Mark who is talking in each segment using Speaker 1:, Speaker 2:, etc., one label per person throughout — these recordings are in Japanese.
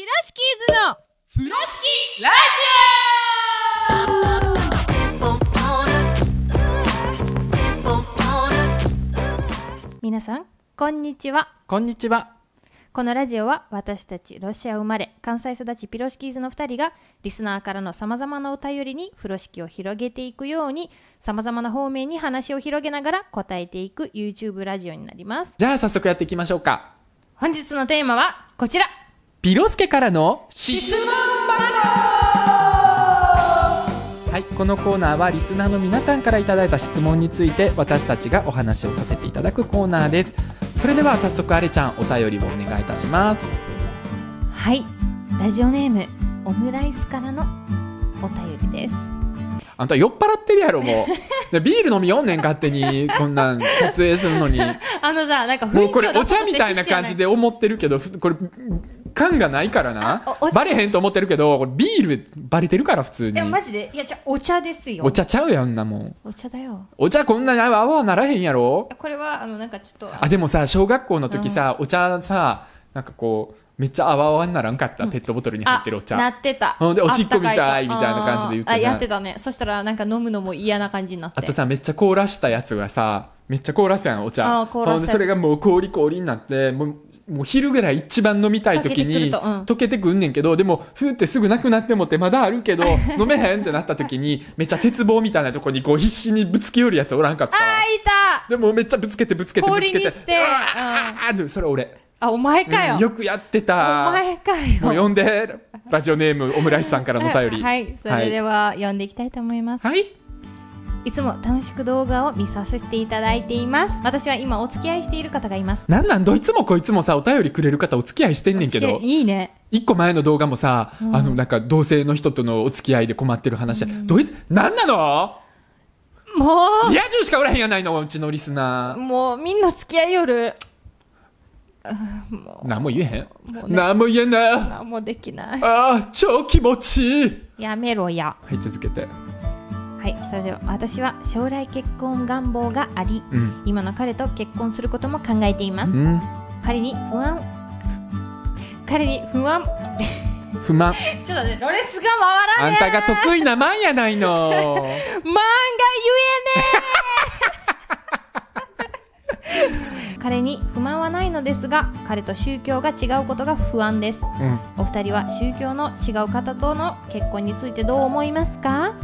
Speaker 1: ピラシキーズの風呂敷ラジオ皆さんこんにちは
Speaker 2: こんにちは
Speaker 1: このラジオは私たちロシア生まれ関西育ちピロシキーズの2人がリスナーからのさまざまなお便りに風呂敷を広げていくようにさまざまな方面に話を広げながら答えていく YouTube ラジオになります
Speaker 2: じゃあ早速やっていきましょうか
Speaker 1: 本日のテーマはこちら
Speaker 2: ピロスケからの質問はい、このコーナーはリスナーの皆さんから頂いた質問について私たちがお話をさせていただくコーナーですそれでは早速あれちゃんお便りをお願いいたします
Speaker 1: はいラジオネームオムライスからのお便りです
Speaker 2: あんた酔っ払ってるやろ、もう。ビール飲みよんねん、勝手に。こんなん撮影するのに。あ
Speaker 1: のさ、なんかもうこれお茶みたいな感じで
Speaker 2: 思ってるけど、これ、感がないからな。バレへんと思ってるけど、これビールバレてるから、普通に。いや、マ
Speaker 1: ジで。いや、じゃお茶ですよ。お茶ち
Speaker 2: ゃうやんなもん。
Speaker 1: お茶だよ。
Speaker 2: お茶こんなに泡はならへんやろ
Speaker 1: これは、あの、なんかちょっと。あ、で
Speaker 2: もさ、小学校の時さ、お茶さ、なんかこう、めっちゃあわあわにならんかった、ペットボトルに入ってるお茶。なっ
Speaker 1: てた。ほんで、おしっこみたいみたいな感じで言ってた。あ、やってたね。そしたらなんか飲むのも嫌な感じになって。あとさ、
Speaker 2: めっちゃ凍らしたやつがさ、めっちゃ凍らすやん、お茶。凍らす。で、それがもう氷氷になって、もう、もう昼ぐらい一番飲みたい時に、溶けてくんねんけど、でも、ふーってすぐなくなってもって、まだあるけど、飲めへんってなった時に、めっちゃ鉄棒みたいなとこにこう必死にぶつけよるやつおらんかった。あ、いたでもめっちゃぶつけてぶつけてぶつけて。氷にして。ああ、うん、それ俺。
Speaker 1: あ、お前かよ、うん、よ
Speaker 2: くやってた。お前かよ。もう呼んで、ラジオネームオムライスさんからのお便り。はい、それで
Speaker 1: は、はい、呼んでいきたいと思います。はい。いつも楽しく動画を見させていただいています。私は今お付き合いしている方がいます。
Speaker 2: なんなんどいつもこいつもさ、お便りくれる方お付き合いしてんねんけど。いいね。一個前の動画もさ、うん、あの、なんか同性の人とのお付き合いで困ってる話、うん、どい、なんなの
Speaker 1: もう。野獣しかおらへん
Speaker 2: やないの、うちのリスナー。
Speaker 1: もうみんな付き合いよる。も
Speaker 2: う何も言えへんもうね何も言えんない何
Speaker 1: もできない
Speaker 2: ああ超気持ちい
Speaker 1: いやめろや
Speaker 2: はい続けては
Speaker 1: いそれでは私は将来結婚願望がありうん今の彼と結婚することも考えていますうん彼に不安彼に不安不満 ちょっとねろれつが回らあんたが
Speaker 2: 得意なマンやないの 漫
Speaker 1: 画 彼に不満はないのですが彼と宗教が違うことが不安です、うん、お二人は宗教の違う方との結婚についてどう思いますか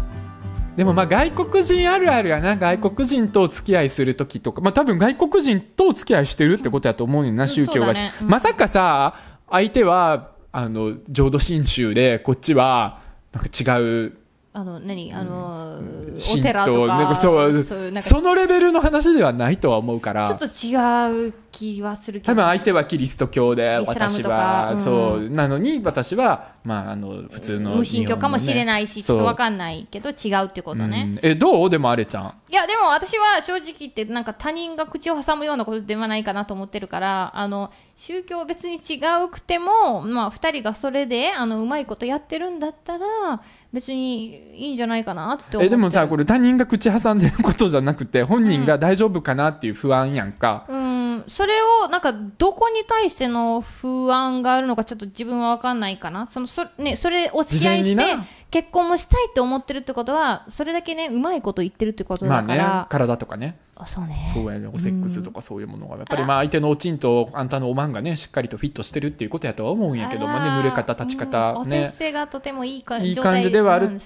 Speaker 2: でもまあ外国人あるあるやな外国人と付き合いする時とかまあ多分外国人と付き合いしてるってことやと思うよな、宗教が、ねうん、まさかさ相手はあの浄土真宗でこっちはなんか違う
Speaker 1: あの何あの、う
Speaker 2: ん、お寺とかそうそのレベルの話ではないとは思うから
Speaker 1: ちょっと違う気はするけど、ね、多分相手
Speaker 2: はキリスト教で私は、うん、そうなのに私は、まあ、あの普通の、ね、無神教かもしれないしちょっと分か
Speaker 1: んないけど違うっていうことね、う
Speaker 2: ん、えどうでもあれちゃん
Speaker 1: いやでも私は正直言ってなんか他人が口を挟むようなことではないかなと思ってるからあの宗教別に違うくても、まあ、2人がそれであのうまいことやってるんだったら別にいいんじゃないかなって思っえでもさ
Speaker 2: これ他人が口挟んでることじゃなくて本人が大丈夫かなっていう不安やんか、
Speaker 1: うん、それをなんかどこに対しての不安があるのかちょっと自分は分かんないかなそのそ,、ね、それお付き合いして結婚もしたいと思ってるってことはそれだけねうまいこと言ってるってことだから、まあね、
Speaker 2: 体とかねあそうねそうやねおセックスとかそういうものが、やっぱりまあ相手のおちんとあんたのおまんがねしっかりとフィットしてるっていうことやとは思うんやけどまあ、ね、れ方立ち方、うん、ねお
Speaker 1: せがとてもいいかいい感じではある、ね、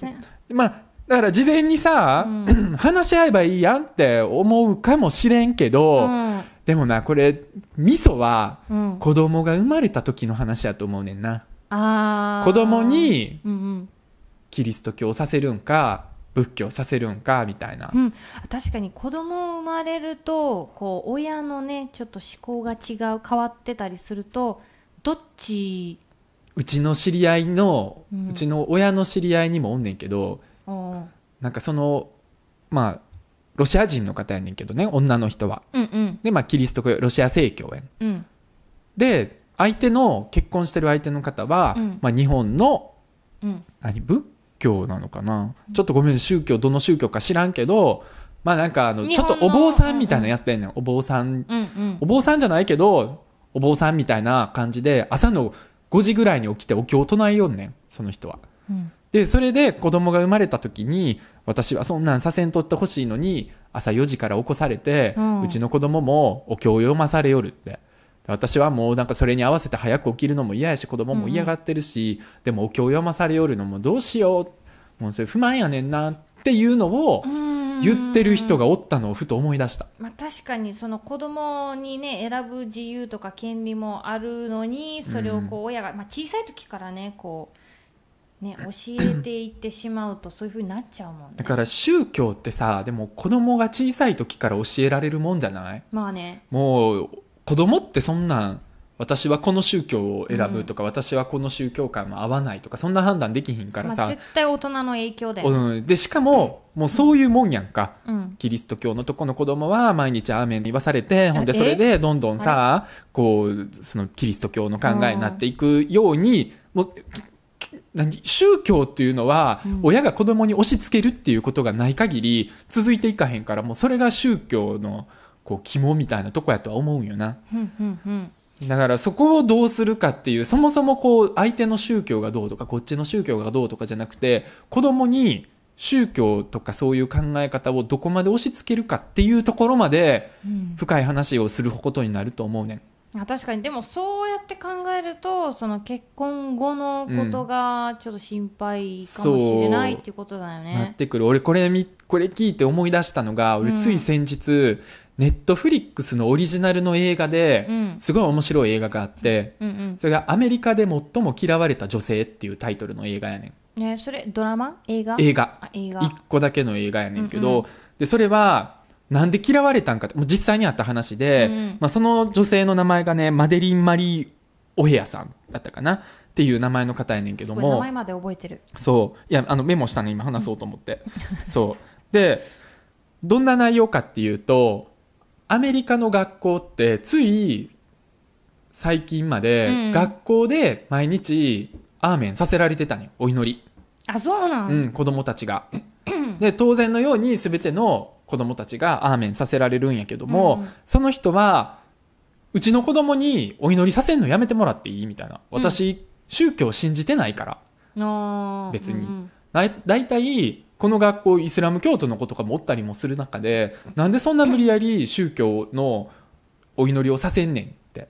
Speaker 2: まあだから事前にさ、うん、話し合えばいいやんって思うかもしれんけど、うん、でもな、これ、味噌は、子供が生まれた時の話やと思うねんな。
Speaker 1: あ子供に、
Speaker 2: キリスト教をさせるんか、仏教させるんかみたいな、う
Speaker 1: ん、確かに子供生まれるとこう親のねちょっと思考が違う変わってたりするとどっち
Speaker 2: うちの知り合いの、うん、うちの親の知り合いにもおんねんけど、うなんかそのまあロシア人の方やねんけどね、女の人は。うんうん、で、まあ、キリスト教、ロシア正教や、うん。で、相手の、結婚してる相手の方は、うん、まあ、日本の、うん、何、仏教なのかな、ちょっとごめん、宗教、どの宗教か知らんけど、まあなんかあの、ちょっとお坊さんみたいなやってんねん、お坊さんうんうん、お坊さんじゃないけど、お坊さんみたいな感じで、朝の5時ぐらいに起きてお経を唱えようねん、その人は。うん、で、それで子供が生まれた時に、私はそんなんさせんとってほしいのに、朝4時から起こされて、うん、うちの子供もお経を読まされよるって。私はもうなんかそれに合わせて早く起きるのも嫌やし、子供も嫌がってるし、うん、でもお経を読まされよるのもどうしよう。もうそれ不満やねんなっていうのを、言ってる人がおったのをふと思い出した、
Speaker 1: まあ、確かにその子供にね選ぶ自由とか権利もあるのにそれをこう親が、まあ、小さい時からねこうね、教えていってしまうとそういうふうになっちゃうもんね
Speaker 2: だから宗教ってさでも子供が小さい時から教えられるもんじゃないまあねもう子供ってそんなん私はこの宗教を選ぶとか、うん、私はこの宗教観も合わないとかそんな判断できひんからさ、まあ、絶
Speaker 1: 対大人の影響だよ、うん、
Speaker 2: でしかも、うん、もうそういうもんやんか、うん、キリスト教のとこの子供は毎日アーメンで言わされてほんでそれでどんどんさこうそのキリスト教の考えになっていくようにもう何宗教っていうのは親が子供に押し付けるっていうことがない限り続いていかへんからもうそれが宗教のこう肝みたいなとこやとは思うんよな。
Speaker 1: うんうんうん
Speaker 2: だからそこをどうするかっていう、そもそもこう相手の宗教がどうとか、こっちの宗教がどうとかじゃなくて、子供に宗教とかそういう考え方をどこまで押し付けるかっていうところまで深い話をすることになると思うねん。
Speaker 1: 確かにでもそうやって考えるとその結婚後のことがちょっと心配かもしれない、うん、っていうことだよね。なっ
Speaker 2: てくる俺これこれ聞いて思い出したのが俺つい先日、うん、ネットフリックスのオリジナルの映画で、うん、すごい面白い映画があって、うんうん、それが「アメリカで最も嫌われた女性」っていうタイトルの映画やね
Speaker 1: ん。ね、それドラマ映画映画映画1
Speaker 2: 個だけの映画やねんけど、でそれはなんで嫌われたんかって、もう実際にあった話で、うん、まあ、その女性の名前がね、マデリン・マリー・オヘアさんだったかなっていう名前の方やねんけども。名前
Speaker 1: まで覚えてる。
Speaker 2: そう。いや、あの、メモしたね、今話そうと思って。そう。で、どんな内容かっていうと、アメリカの学校って、つい、最近まで、学校で毎日、アーメンさせられてたね、お祈り。
Speaker 1: あ、そうなんうん、
Speaker 2: 子供たちが。で、当然のように全ての子供たちがアーメンさせられるんやけども、うん、その人は、うちの子供にお祈りさせんのやめてもらっていいみたいな。私、うん、宗教を信じてないか
Speaker 1: ら。別に。
Speaker 2: 大体。だ、この学校イスラム教徒の子とかもおったりもする中で、なんでそんな無理やり宗教のお祈りをさせんねんって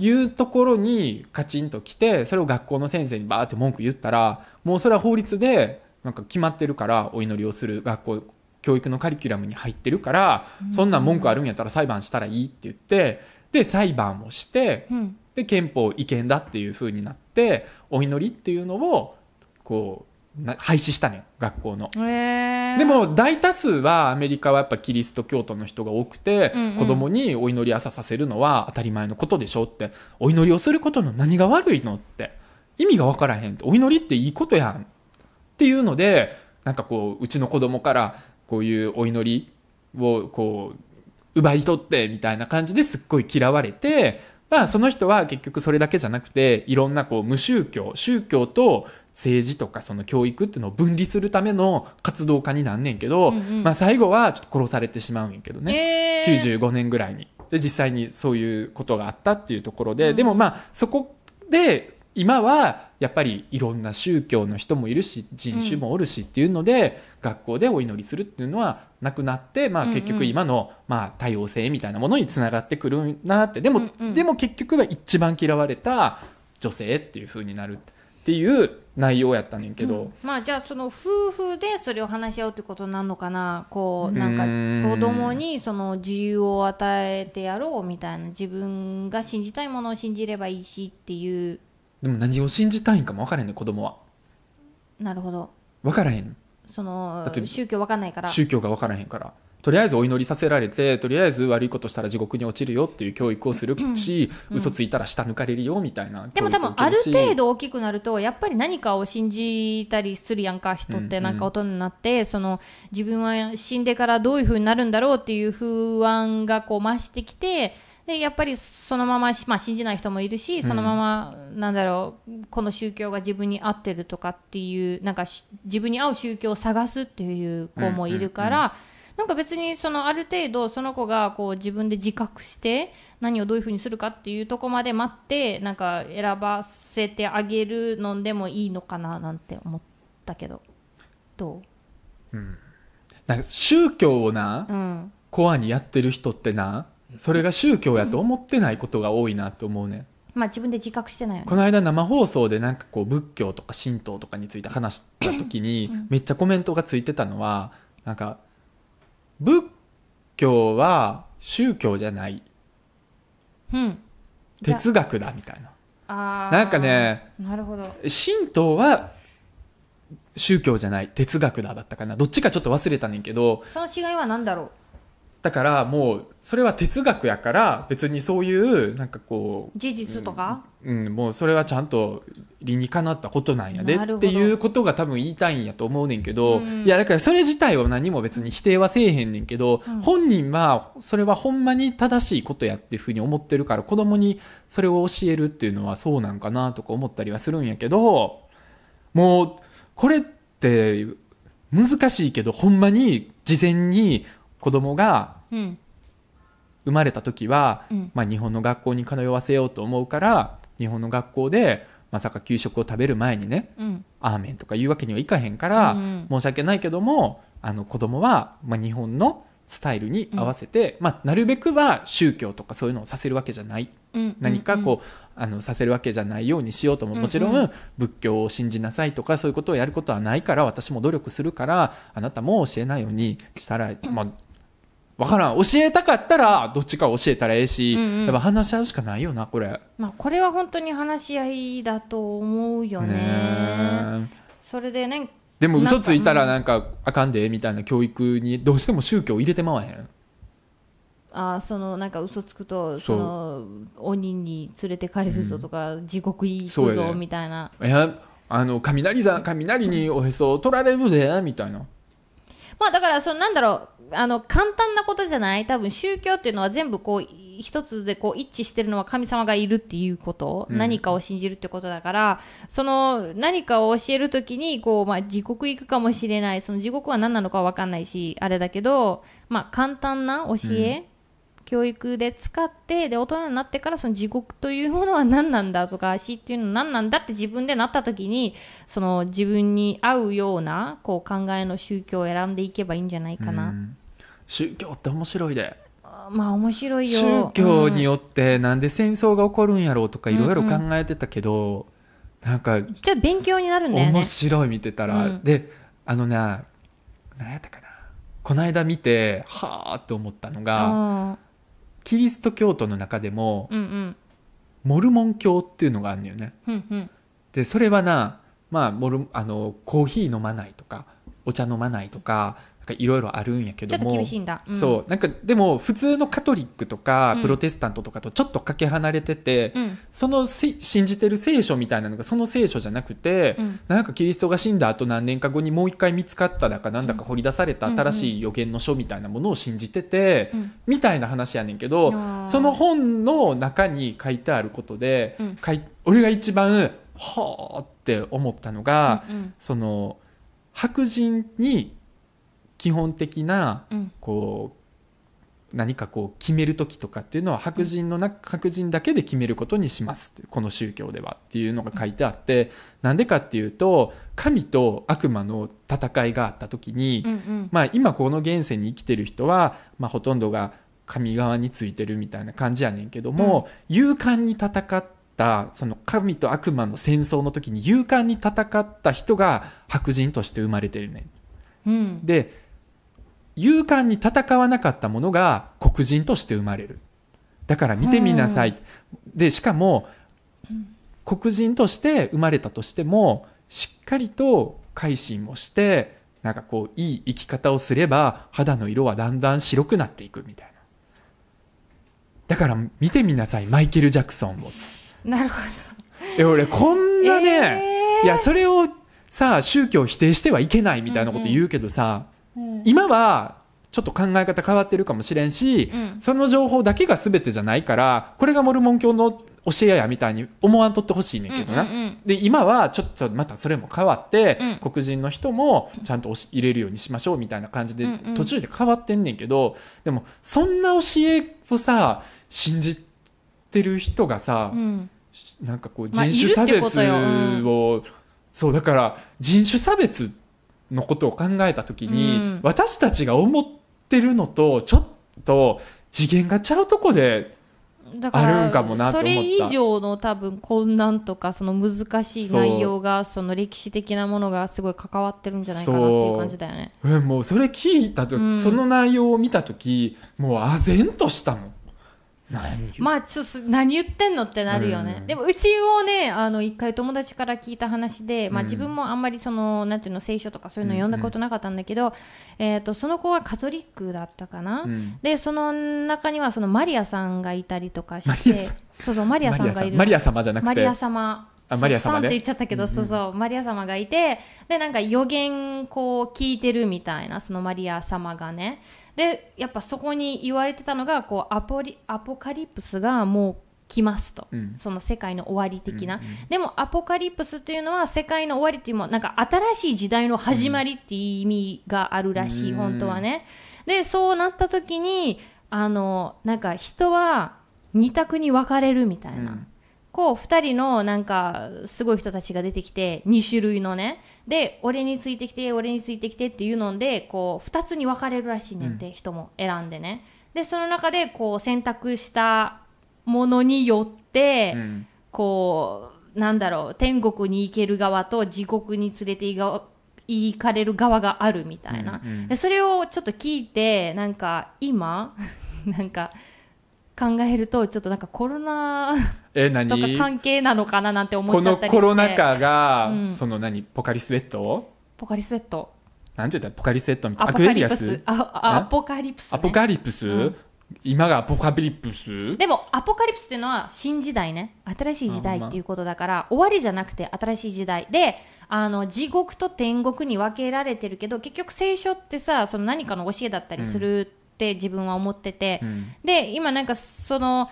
Speaker 2: いうところにカチンと来て、それを学校の先生にバーって文句言ったら、もうそれは法律でなんか決まってるからお祈りをする学校教育のカリキュラムに入ってるから、そんな文句あるんやったら裁判したらいいって言って、で、裁判をして、で、憲法違憲だっていうふうになって、お祈りっていうのを、こう、廃止したね学校の、えー、でも大多数はアメリカはやっぱキリスト教徒の人が多くて、うんうん、子供にお祈り朝させるのは当たり前のことでしょってお祈りをすることの何が悪いのって意味が分からへんってお祈りっていいことやんっていうのでなんかこううちの子供からこういうお祈りをこう奪い取ってみたいな感じですっごい嫌われて、まあその人は結局それだけじゃなくていろんなこう無宗教、宗教と政治とかその教育っていうのを分離するための活動家になんねんけど、うんうん、まあ最後はちょっと殺されてしまうんやけど
Speaker 1: ね、えー、
Speaker 2: 95年ぐらいにで実際にそういうことがあったっていうところで、うん、でもまあそこで今はやっぱりいろんな宗教の人もいるし人種もおるしっていうので、うん、学校でお祈りするっていうのはなくなって、まあ、結局今の、まあ、多様性みたいなものにつながってくるなってでも、うんうん、でも結局は一番嫌われた女性っていうふうになるっていう内容やったねんけど、うん、
Speaker 1: まあじゃあその夫婦でそれを話し合うってことなのかなこうなんか子供にその自由を与えてやろうみたいな自分が信じたいものを信じればいいしっていう。
Speaker 2: でも何を信じたいんかも分からへんね子供はなるほど分からへん
Speaker 1: そのだって宗教分かんないから宗
Speaker 2: 教が分からへんからとりあえずお祈りさせられてとりあえず悪いことしたら地獄に落ちるよっていう教育をするし、うん、うん、嘘ついたら下抜かれるよみたいなでも多分ある程度
Speaker 1: 大きくなるとやっぱり何かを信じたりするやんか人ってなんか大人になって、うんうん、その自分は死んでからどういうふうになるんだろうっていう不安がこう増してきて。でやっぱりそのまま、まあ、信じない人もいるしそのまま、なんだろうこの宗教が自分に合ってるとかっていうなんか自分に合う宗教を探すっていう子もいるから、うんうんうんなんか別にそのある程度その子がこう自分で自覚して何をどういうふうにするかっていうとこまで待ってなんか選ばせてあげるのでもいいのかななんて思ったけどど
Speaker 2: う、うん、なんか宗教をな、うん、コアにやってる人ってなそれが宗教やと思ってないことが多いなと思うね
Speaker 1: まあ自分で自覚してない、ね、この
Speaker 2: 間生放送でなんかこう仏教とか神道とかについて話した時にめっちゃコメントがついてたのはなんか仏教は宗教じゃない。うん。哲学だ、みたいな。あなんかね、なるほど。神道は宗教じゃない、哲学だだったかな。どっちかちょっと忘れたねんけど。
Speaker 1: その違いは何だろう
Speaker 2: だからもうそれは哲学やから別にそういうなんかこう
Speaker 1: 事実とか、
Speaker 2: うん、うん、もうそれはちゃんと理にかなったことなんやでっていうことが多分言いたいんやと思うねんけど、うん、いやだからそれ自体は何も別に否定はせえへんねんけど、うん、本人はそれはほんまに正しいことやっていうふうに思ってるから子供にそれを教えるっていうのはそうなんかなとか思ったりはするんやけどもうこれって難しいけどほんまに事前に子供が生まれた時は、うん、まあ、日本の学校に通わせようと思うから日本の学校でまさか給食を食べる前にね、うん、アーメンとか言うわけにはいかへんから、うん、申し訳ないけどもあの子供はまは日本のスタイルに合わせて、うん、まあ、なるべくは宗教とかそういうのをさせるわけじゃない、
Speaker 1: うん、何か
Speaker 2: こう、あのさせるわけじゃないようにしようとも、もちろん仏教を信じなさいとかそういうことをやることはないから私も努力するからあなたも教えないようにしたら、まあ、分からん教えたかったらどっちか教えたらええし、うんうん、やっぱ話し合うしかないよなこれ、
Speaker 1: まあ、これは本当に話し合いだと思うよ
Speaker 2: ね
Speaker 1: それでね
Speaker 2: でも嘘ついたらなんかあかんでみたいな教育にどうしても宗教入れてまわへん
Speaker 1: あそのなんか嘘つくとその鬼に連れてかれるぞとか、うん、地獄行くぞみたいな、
Speaker 2: ね、いやあの雷ざ雷におへそを取られるでみたいな
Speaker 1: まあだからそのなんだろうあの簡単なことじゃない多分宗教っていうのは全部こう一つでこう一致してるのは神様がいるっていうこと、うん、何かを信じるってことだからその何かを教えるときにこう、まあ、地獄行くかもしれないその地獄は何なのかわかんないしあれだけど、まあ、簡単な教え、うん教育で使ってで大人になってからその地獄というものは何なんだとか死っていうのは何なんだって自分でなった時にその自分に合うようなこう考えの宗教を選んでいけばいいんじゃないかな。
Speaker 2: 宗教って面白いで
Speaker 1: まあ面白いよ宗教に
Speaker 2: よってなんで戦争が起こるんやろうとかいろいろ考えてたけど、うんうん、なんかちょっ
Speaker 1: と勉強になるんだよね面
Speaker 2: 白い見てたら、うん、であのな何やったかなこの間見てはあって思ったのが、キリスト教徒の中でも、うんうん、モルモン教っていうのがあるんだよね。うんうん、でそれはな、まあ、モルあのコーヒー飲まないとかお茶飲まないとか、いろいろあるんやけどもちょっと厳しいんだ、うん、そうなんかでも普通のカトリックとかプロテスタントとかとちょっとかけ離れてて、うん、その信じてる聖書みたいなのがその聖書じゃなくて、うん、なんかキリストが死んだ後何年か後にもう一回見つかっただかなんだか掘り出された新しい予言の書みたいなものを信じてて、みたいな話やねんけど、その本の中に書いてあることで、俺が一番はあって思ったのが、うんうん、その白人に基本的な、うん、こう何かこう決める時とかっていうのは白人のうん、白人だけで決めることにしますこの宗教ではっていうのが書いてあってな、うんでかっていうと神と悪魔の戦いがあった時に、うんうん、まあ、今この現世に生きてる人は、まあ、ほとんどが神側についてるみたいな感じやねんけども、勇敢に戦ったその神と悪魔の戦争の時に勇敢に戦った人が白人として生まれてるねん。うん、で勇敢に戦わなかったものが黒人として生まれる。だから見てみなさい。で、しかも、黒人として生まれたとしても、しっかりと改心をして、なんかこう、いい生き方をすれば、肌の色はだんだん白くなっていくみたいな。だから見てみなさい、マイケル・ジャクソンを。なるほど。え、俺、こんなね、えー、いや、それをさ、宗教を否定してはいけないみたいなこと言うけどさ、うん、今はちょっと考え方変わってるかもしれんし、うん、その情報だけが全てじゃないからこれがモルモン教の教えやみたいに思わんとってほしいねんけどな、うんうんうん、で今はちょっとまたそれも変わって、うん、黒人の人もちゃんと入れるようにしましょうみたいな感じで、途中で変わってんねんけどでもそんな教えをさ信じてる人がさ、うん、なんかこう人種差別を、まあうん、そうだから人種差別ってのことを考えた時に、うん、私たちが思ってるのとちょっと次元がちゃうとこで
Speaker 1: あるんかもなと思ったそれ以上の多分困難とかその難しい内容がその歴史的なものがすごい関わってるんじゃないかなっていう感じだよね
Speaker 2: えもうそれ聞いた時、うん、その内容を見た時もう唖然としたもん
Speaker 1: まあちょっと何言ってんのってなるよね、うん、でもうちをねあの一回友達から聞いた話で、まあ、自分もあんまりそのなんていうの聖書とかそういうの読んだことなかったんだけど、うんえーと、その子はカトリックだったかな、うん、でその中にはそのマリアさんがいたりとかしてそうそうマリアさんがいるマリア様じゃなくてマリア様あマリア様でって言っちゃったけど、うんうん、そうそうマリア様がいてでなんか予言こう聞いてるみたいなそのマリア様がねでやっぱそこに言われてたのがこうアポリアポカリプスがもう来ますと、うん、その世界の終わり的な、うんうん、でもアポカリプスというのは世界の終わりっていうもなんか新しい時代の始まりっていう意味があるらしい、うん、本当はねでそうなった時にあのなんか人は二択に分かれるみたいな。こう2人のなんかすごい人たちが出てきて2種類のねで俺についてきて俺についてきてっていうのでこう2つに分かれるらしいねんて、人も選んでねでその中でこう選択したものによって、うん、こうなんだろう天国に行ける側と地獄に連れて行かれる側があるみたいな、うんうん、でそれをちょっと聞いてなんか今なんか。考えるとちょっとなんかコロナ
Speaker 2: え何とか関
Speaker 1: 係なのかななんて思っちゃったりしてこのコロナ禍
Speaker 2: が、うん、その何ポカリスエット
Speaker 1: ポカリスエット
Speaker 2: なんて言ったポカリスエットみたいなアクエリアスアポ
Speaker 1: カリプス、アポカリ
Speaker 2: プス、今がアポカリプスで
Speaker 1: もアポカリプスっていうのは新時代ね新しい時代っていうことだから、終わりじゃなくて新しい時代であの地獄と天国に分けられてるけど結局聖書ってさその何かの教えだったりする、うんって自分は思ってて、うん、で今なんかその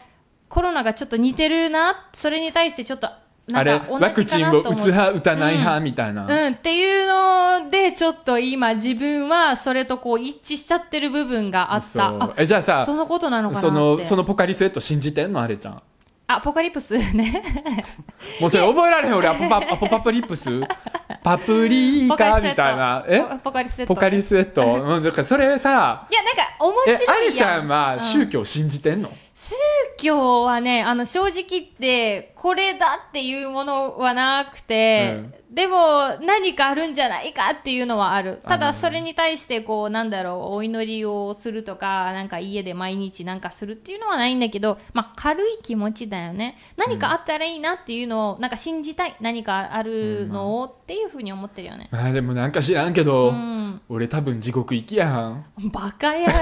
Speaker 1: コロナがちょっと似てるなそれに対してちょっとあれワクチンを打つ派打たない派、
Speaker 2: みたいな、う
Speaker 1: ん、っていうのでちょっと今自分はそれとこう一致しちゃってる部分があったえじゃあさそのことなのかなそのその
Speaker 2: ポカリスエット信じてんのあれちゃん
Speaker 1: あポカリプスね
Speaker 2: もうそれ覚えられへん俺アポパ アポパプリプスパプリカみたいな。え
Speaker 1: ポカリスエット。ポカリ
Speaker 2: スエット。うん、だからそれさ。
Speaker 1: いや、なんか面白いあれちゃんは宗
Speaker 2: 教信じてんの、うん
Speaker 1: 宗教はね、あの、正直言って、これだっていうものはなくて、うん、でも、何かあるんじゃないかっていうのはある。ただ、それに対して、こう、なんだろう、お祈りをするとか、なんか家で毎日なんかするっていうのはないんだけど、まあ、軽い気持ちだよね。何かあったらいいなっていうのを、なんか信じたい。何かあるのをっていうふうに思ってるよね。
Speaker 2: まあ、でもなんか知らんけど、うん、俺多分地獄行きやん。バカ野郎。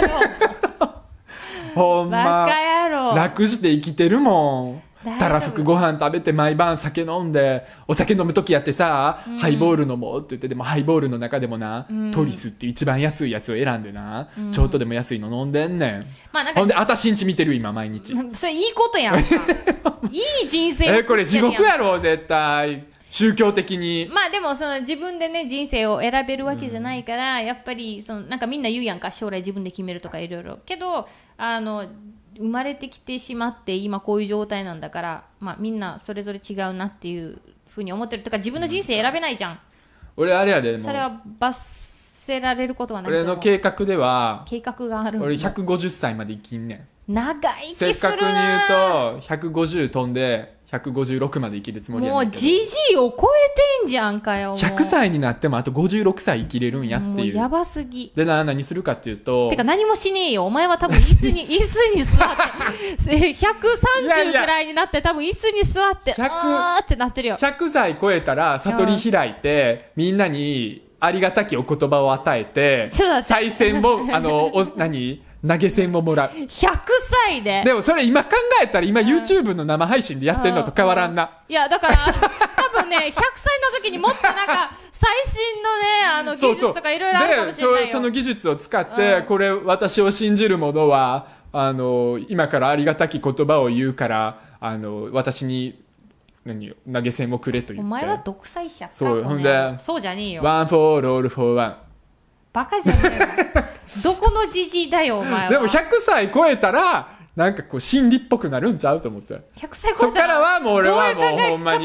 Speaker 2: ほんまバカ野郎楽して生きてるもんたらふくご飯食べて毎晩酒飲んでお酒飲む時やってさ、うん、ハイボール飲もうって言ってでもハイボールの中でもな、うん、トリスって一番安いやつを選んでな、うん、ちょっとでも安いの飲んでんねん,、まあ、なんかほんであたしんち見てる今毎日
Speaker 1: それいいことやん いい人生えこれ地獄やろ
Speaker 2: 絶対宗教的にま
Speaker 1: あでもその自分でね人生を選べるわけじゃないから、うん、やっぱりそのなんかみんな言うやんか将来自分で決めるとかいろいろけどあの生まれてきてしまって今こういう状態なんだから、まあ、みんなそれぞれ違うなっていうふうに思ってるとか自分の人生選べないじゃん、うん、
Speaker 2: 俺あれやでそれは
Speaker 1: 罰せられることはない俺の計
Speaker 2: 画では
Speaker 1: 計画がある俺
Speaker 2: 150歳まで生きんね
Speaker 1: ん長生きするな正確に
Speaker 2: 言うと150飛んで156まで生きるつもりやもねうん
Speaker 1: けどじじいを超えてんじゃんかよ100
Speaker 2: 歳になってもあと56歳生きれるんやってういうや
Speaker 1: ばすぎ
Speaker 2: でな何するかっていうとてか
Speaker 1: 何もしねえよお前は多分椅子に 椅子に座って130ぐらいになって多分椅子に座って100ーってなってるよ
Speaker 2: 100歳超えたら悟り開いてみんなにありがたきお言葉を与えてちょっと待って再選もあのお何投げ銭をもらう
Speaker 1: 100歳ででも
Speaker 2: それ今考えたら今 YouTube の生配信でやってんのと変わらんな、
Speaker 1: いやだから多分ね100歳の時にもっとなんか最新のねあの技術とかいろいろあるかもしれないその
Speaker 2: 技術を使って、これ私を信じる者はあの今からありがたき言葉を言うからあの私に何投げ銭をくれと言ってお前
Speaker 1: は独裁者そうほんでそうじゃねえよワ
Speaker 2: ン・フォー・ロール・フォー・ワンバカ
Speaker 1: じゃねえよどこのじじいだよお前はでも
Speaker 2: 100歳超えたらなんかこう心理っぽくなるんちゃうと思って
Speaker 1: 100歳超えたらそこからはもう俺はもうほんまに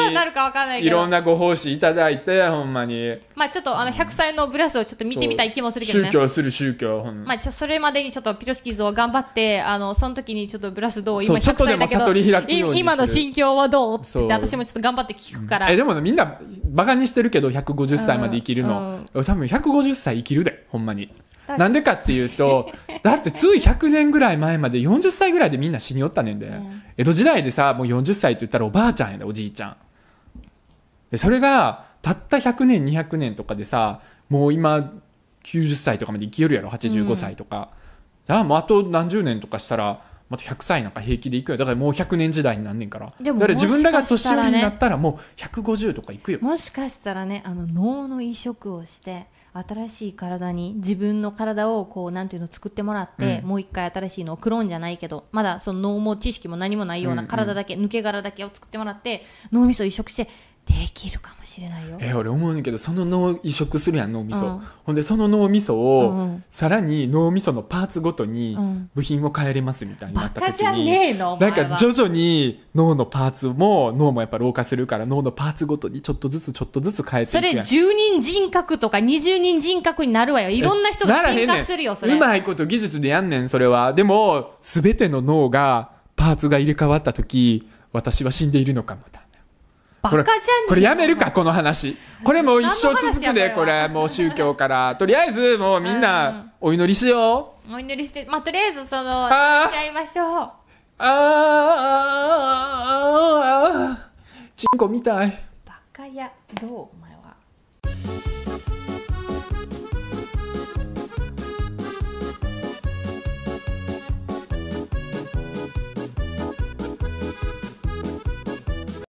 Speaker 1: いろんな
Speaker 2: ご奉仕いただいてほんまに
Speaker 1: まあちょっとあの100歳のブラスをちょっと見てみたい気もするけど、ね、宗教
Speaker 2: する宗教まあ
Speaker 1: ちょそれまでにちょっとピロシキーズを頑張ってあのその時にちょっとブラスどう今100歳だけど今の心境はどうって私もちょっと頑張って聞くから、うん、えでも、ね、
Speaker 2: みんなバカにしてるけど150歳まで生きるの、うんうん、多分150歳生きるでほんまになんでかっていうと、だってつい100年ぐらい前まで40歳ぐらいでみんな死によったねんで、うん、江戸時代でさ、もう40歳って言ったらおばあちゃんやで、おじいちゃん。で、それが、たった100年、200年とかでさ、もう今、90歳とかまで生きよるやろ、85歳とか。うん、だもうあと何十年とかしたら、また100歳なんか平気でいくよ。だからもう100年時代になんねんから。でもだから自分らが年寄りになったらもう150とかいくよ。もし
Speaker 1: かしたらね、あの脳の移植をして、新しい体に自分の体をこうなんていうの作ってもらって、うん、もう一回新しいのをクローンじゃないけどまだその脳も知識も何もないような体だけ、うんうん、抜け殻だけを作ってもらって脳みそ移植してできるかもしれな
Speaker 2: いよえ俺思うねんけどその脳移植するやん脳みそ、うんほんでその脳みそを、うんさらに脳みそのパーツごとに部品を変えれますみたいになったカじゃねえのなんか徐々に脳のパーツも脳もやっぱ老化するから脳のパーツごとにちょっとずつちょっとずつ変えてそれ10
Speaker 1: 人人格とか20人人格になるわよいろんな人がら化するよそれうま
Speaker 2: いこと技術でやんねんそれはでも全ての脳がパーツが入れ替わった時私は死んでいるのかもだバカじゃねこれやめるか、この話。これもう一生続くで、これ。もう宗教から。とりあえず、もうみんな、お祈りしよ
Speaker 1: う。お祈りして、まあ、とりあえず、その、しちゃいましょう。あ
Speaker 2: あ、ああ、ああ、ああ、あみたい。
Speaker 1: バカや、どうお前は。